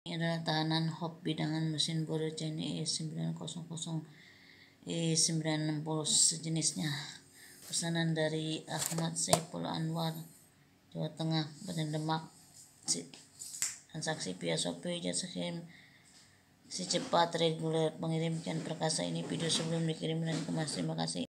Ini adalah tahanan hop bidangan mesin bor CNI 900 E960 sejenisnya. Pesanan dari Ahmad Saiful Anwar, Jawa Tengah, Kabupaten Demak. Transaksi via Shopee, jasa kirim si cepat reguler pengirimkan perkasa ini video sebelum dikirim dan kemas. Terima kasih.